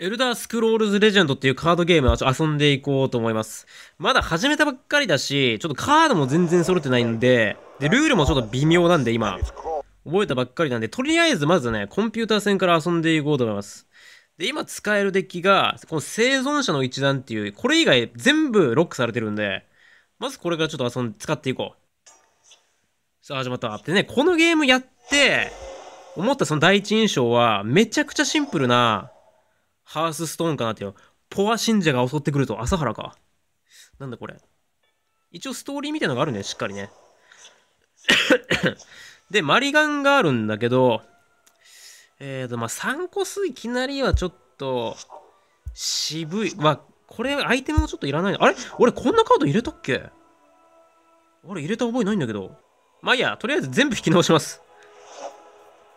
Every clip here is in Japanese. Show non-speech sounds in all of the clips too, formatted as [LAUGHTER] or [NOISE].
エルダースクロールズレジェンドっていうカードゲームはちょっと遊んでいこうと思います。まだ始めたばっかりだし、ちょっとカードも全然揃ってないんで、で、ルールもちょっと微妙なんで今、覚えたばっかりなんで、とりあえずまずね、コンピューター戦から遊んでいこうと思います。で、今使えるデッキが、この生存者の一覧っていう、これ以外全部ロックされてるんで、まずこれからちょっと遊んで、使っていこう。さあ、始まった。でね、このゲームやって、思ったその第一印象は、めちゃくちゃシンプルな、ハースストーンかなっていう。ポア信者が襲ってくると、朝原か。なんだこれ。一応ストーリーみたいなのがあるね、しっかりね。[COUGHS] で、マリガンがあるんだけど、えっ、ー、と、まあ、3個数いきなりはちょっと、渋い。まあ、これ、アイテムもちょっといらないあれ俺、こんなカード入れたっけ俺、入れた覚えないんだけど。まあ、いいや、とりあえず全部引き直します。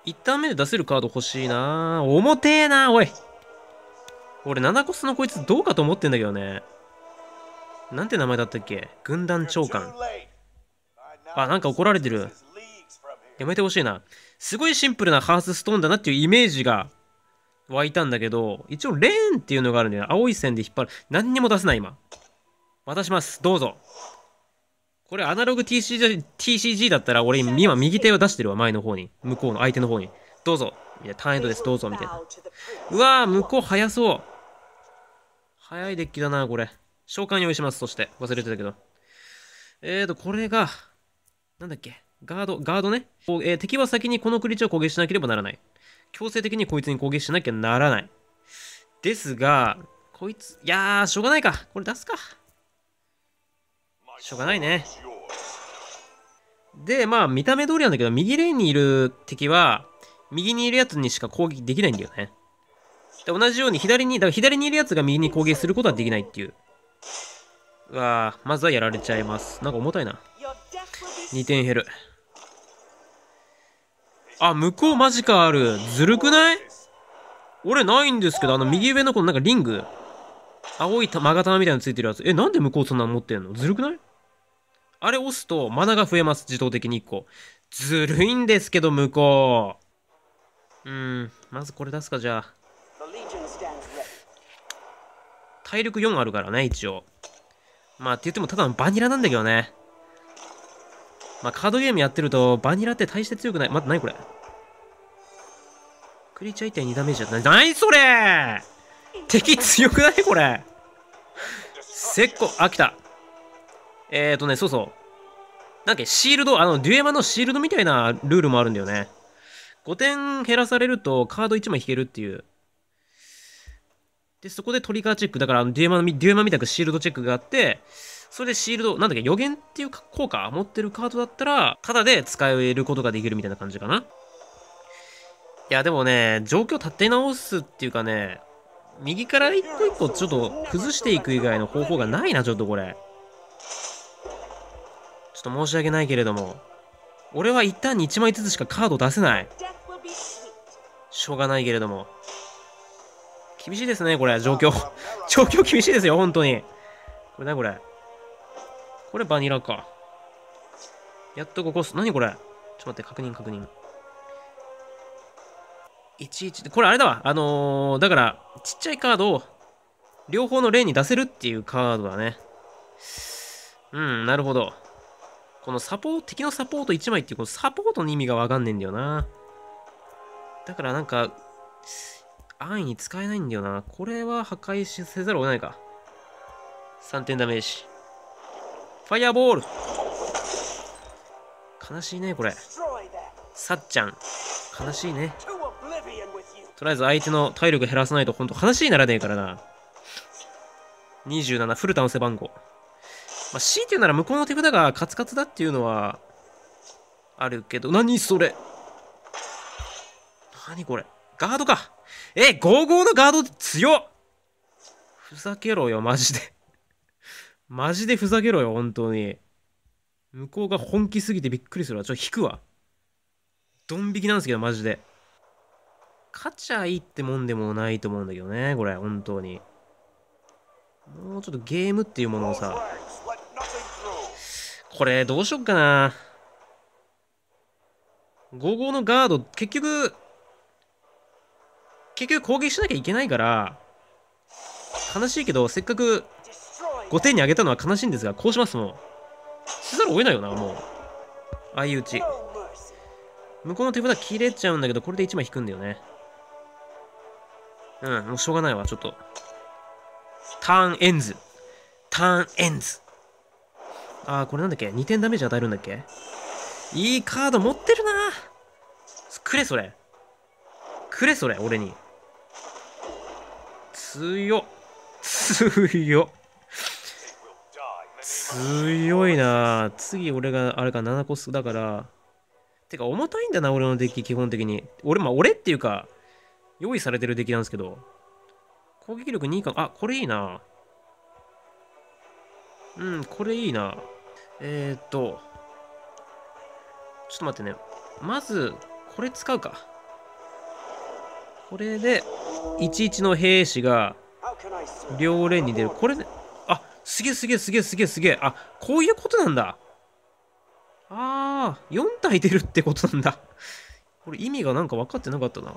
一旦目で出せるカード欲しいな重てえなおい俺、七コスのこいつどうかと思ってんだけどね。なんて名前だったっけ軍団長官。あ、なんか怒られてる。やめてほしいな。すごいシンプルなハースストーンだなっていうイメージが湧いたんだけど、一応レーンっていうのがあるんだよ。青い線で引っ張る。何にも出せない、今。渡します。どうぞ。これアナログ TCG, TCG だったら俺今右手を出してるわ前の方に向こうの相手の方にどうぞいや、ターンエンドですどうぞみたいなうわー向こう早そう早いデッキだな、これ。召喚用意します、そして。忘れてたけど。えーと、これが、なんだっけ。ガード、ガードね。えー、敵は先にこのクリーチャーを攻撃しなければならない。強制的にこいつに攻撃しなきゃならない。ですが、こいつ、いやー、しょうがないか。これ出すか。しょうがないね。で、まあ、見た目通りなんだけど、右レーンにいる敵は、右にいるやつにしか攻撃できないんだよね。で同じように左に、だから左にいるやつが右に攻撃することはできないっていう。うわまずはやられちゃいます。なんか重たいな。2点減る。あ、向こうマジかある。ずるくない俺ないんですけど、あの右上のこのなんかリング。青いマガタみたいなのついてるやつ。え、なんで向こうそんなの持ってんのずるくないあれ押すとマナが増えます。自動的に1個。ずるいんですけど、向こう。うん。まずこれ出すか、じゃあ。体力4あるからね、一応。まあ、って言ってもただのバニラなんだけどね。まあ、カードゲームやってると、バニラって大して強くない。待って、何これクリーチャー1体2ダメージだった。何それ敵強くないこれ。せっこ、あ、来た。えーとね、そうそう。なんかシールド、あの、デュエマのシールドみたいなルールもあるんだよね。5点減らされるとカード1枚引けるっていう。で、そこでトリガーチェック、だからあのデュエマ、デュエマみたくシールドチェックがあって、それでシールド、なんだっけ、予言っていう効果持ってるカードだったら、タダで使えることができるみたいな感じかな。いや、でもね、状況立て直すっていうかね、右から一個一個ちょっと崩していく以外の方法がないな、ちょっとこれ。ちょっと申し訳ないけれども、俺は一旦に1枚ずつしかカード出せない。しょうがないけれども。厳しいですね、これ、状況。[LAUGHS] 状況厳しいですよ、本当に。これ何これ。これバニラか。やっとここ、何これ。ちょっと待って、確認確認。11これあれだわ。あのー、だから、ちっちゃいカードを、両方の例に出せるっていうカードだね。うん、なるほど。このサポート、敵のサポート1枚っていう、このサポートの意味がわかんねえんだよな。だからなんか、安易に使えないんだよな。これは破壊せざるを得ないか。3点ダメージ。ファイアボール悲しいね、これ。さっちゃん。悲しいね。とりあえず相手の体力減らさないとほんとしいならねえからな。27、フルタの背番号。まあ、強いて言うなら向こうの手札がカツカツだっていうのは、あるけど、何それ何これガードかえ、55のガード強っふざけろよ、マジで [LAUGHS] マジでふざけろよ、本当に。向こうが本気すぎてびっくりするわ。ちょ、引くわ。ドン引きなんですけど、マジで。勝ちゃいいってもんでもないと思うんだけどね、これ、本当に。もうちょっとゲームっていうものをさ、これ、どうしよっかな。55のガード、結局、結局攻撃しなきゃいけないから悲しいけどせっかく5点にあげたのは悲しいんですがこうしますもんせざるを得ないよなもう相打ち向こうの手札切れちゃうんだけどこれで1枚引くんだよねうんもうしょうがないわちょっとターンエンズターンエンズああこれなんだっけ2点ダメージ与えるんだっけいいカード持ってるなくれそれくれそれ俺に強強強いな次俺があれか7個数だからてか重たいんだな俺のデッキ基本的に俺まあ俺っていうか用意されてるデッキなんですけど攻撃力2かあこれいいなうんこれいいなえー、っとちょっと待ってねまずこれ使うかこれで11の兵士が両連に出るこれ、ね、あすげえすげえすげえすげえすげえあこういうことなんだあ4体出るってことなんだこれ意味がなんか分かってなかったな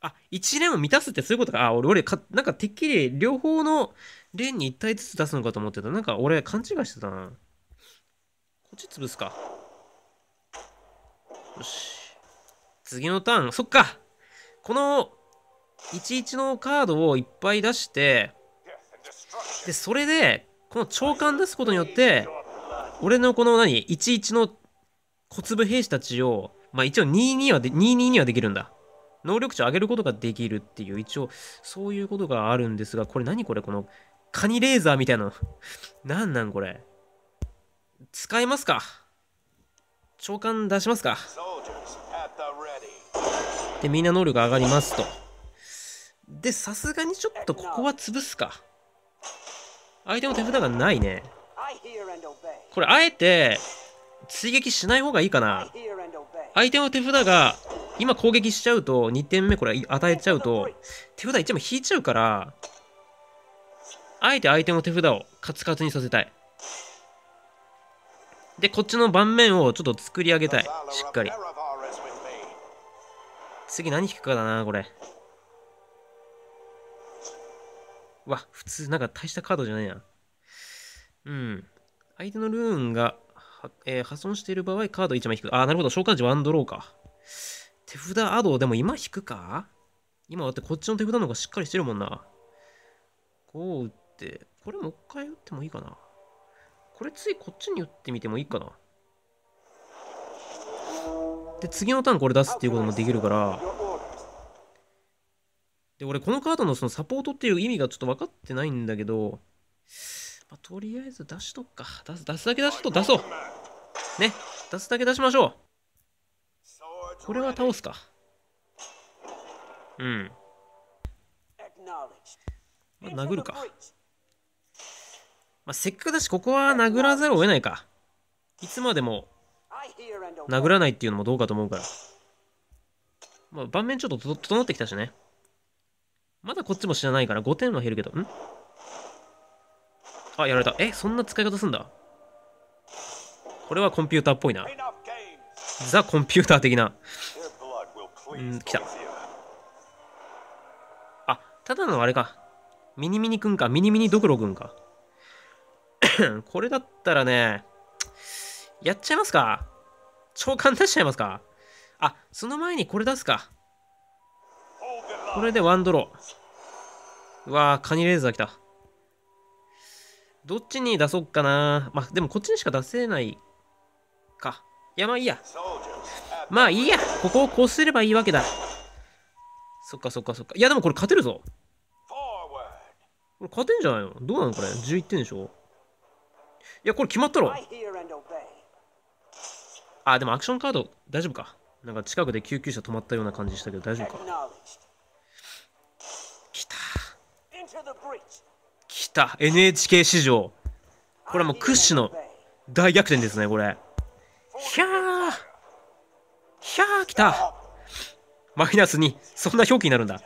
あ1連を満たすってそういうことかあ俺俺かなんかてっきり両方の連に1体ずつ出すのかと思ってたなんか俺勘違いしてたなこっち潰すかよし次のターンそっかこの11のカードをいっぱい出してでそれでこの長官出すことによって俺のこの何11の小粒兵士たちをまあ一応22はで22にはできるんだ能力値を上げることができるっていう一応そういうことがあるんですがこれ何これこのカニレーザーみたいな何 [LAUGHS] なんこれ使いますか長官出しますかでみんな能力上がりますとで、さすがにちょっとここは潰すか。相手の手札がないね。これ、あえて、追撃しない方がいいかな。相手の手札が、今攻撃しちゃうと、2点目これ与えちゃうと、手札1枚引いちゃうから、あえて相手の手札をカツカツにさせたい。で、こっちの盤面をちょっと作り上げたい。しっかり。次何引くかだな、これ。わ、普通、なんか大したカードじゃないやうん。相手のルーンが、えー、破損している場合、カード1枚引く。あ、なるほど。召喚時ワンドローか。手札アドでも今引くか今だってこっちの手札の方がしっかりしてるもんな。こう打って、これもう一回打ってもいいかな。これついこっちに打ってみてもいいかな。で、次のターンこれ出すっていうこともできるから、で、俺このカードのそのサポートっていう意味がちょっと分かってないんだけど、まあ、とりあえず出しとくか。出す、出すだけ出すと出そう。ね、出すだけ出しましょう。これは倒すか。うん。まあ、殴るか。まあ、せっかくだし、ここは殴らざるを得ないか。いつまでも殴らないっていうのもどうかと思うから。まあ、盤面ちょっと整ってきたしね。まだこっちも死なないから5点は減るけど。んあ、やられた。え、そんな使い方すんだこれはコンピューターっぽいな。ザ・コンピューター的な。うん、来た。あ、ただのあれか。ミニミニくんか。ミニミニドクロくんか。[COUGHS] これだったらね、やっちゃいますか。長官出しちゃいますか。あ、その前にこれ出すか。これでワンドロー。うわー、カニレーザー来た。どっちに出そうかな。まあ、でもこっちにしか出せないか。いや、まあいいや。まあいいや。ここをこうすればいいわけだ。そっかそっかそっか。いや、でもこれ勝てるぞ。これ勝てんじゃないのどうなのこれ ?11 点でしょいや、これ決まったろ。あ、でもアクションカード大丈夫か。なんか近くで救急車止まったような感じしたけど大丈夫か。きた NHK 史上これはもう屈指の大逆転ですねこれひゃーひゃーきたマイナス2そんな表記になるんだ